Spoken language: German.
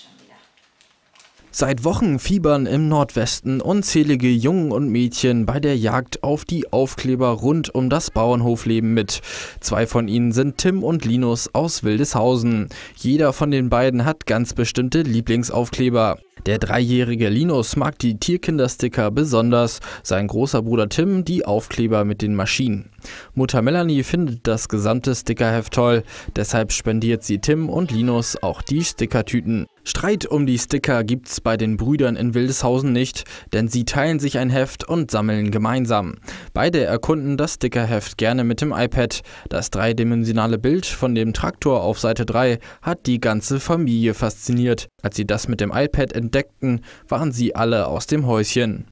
schon wieder. Seit Wochen fiebern im Nordwesten unzählige Jungen und Mädchen bei der Jagd auf die Aufkleber rund um das Bauernhofleben mit. Zwei von ihnen sind Tim und Linus aus Wildeshausen. Jeder von den beiden hat ganz bestimmte Lieblingsaufkleber. Der dreijährige Linus mag die Tierkindersticker besonders, sein großer Bruder Tim die Aufkleber mit den Maschinen. Mutter Melanie findet das gesamte Stickerheft toll, deshalb spendiert sie Tim und Linus auch die Stickertüten. Streit um die Sticker gibt's bei den Brüdern in Wildeshausen nicht, denn sie teilen sich ein Heft und sammeln gemeinsam. Beide erkunden das Stickerheft gerne mit dem iPad. Das dreidimensionale Bild von dem Traktor auf Seite 3 hat die ganze Familie fasziniert. Als sie das mit dem iPad entdeckten, waren sie alle aus dem Häuschen.